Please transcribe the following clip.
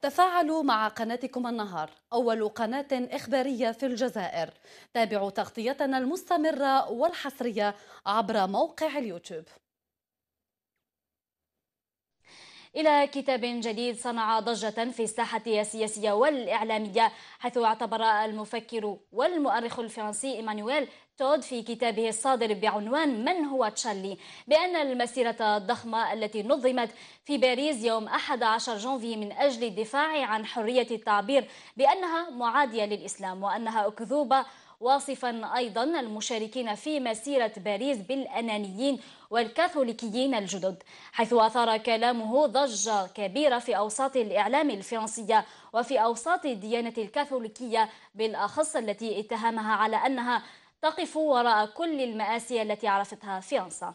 تفاعلوا مع قناتكم النهار أول قناة إخبارية في الجزائر تابعوا تغطيتنا المستمرة والحصرية عبر موقع اليوتيوب إلى كتاب جديد صنع ضجة في الساحة السياسية والإعلامية حيث اعتبر المفكر والمؤرخ الفرنسي إيمانويل تود في كتابه الصادر بعنوان من هو تشالي بأن المسيرة الضخمة التي نظمت في باريس يوم 11 جانفي من أجل الدفاع عن حرية التعبير بأنها معادية للإسلام وأنها أكذوبة واصفا أيضا المشاركين في مسيرة باريس بالأنانيين والكاثوليكيين الجدد حيث أثار كلامه ضجة كبيرة في أوساط الإعلام الفرنسية وفي أوساط الديانة الكاثوليكية بالأخص التي اتهمها على أنها تقف وراء كل المآسي التي عرفتها فرنسا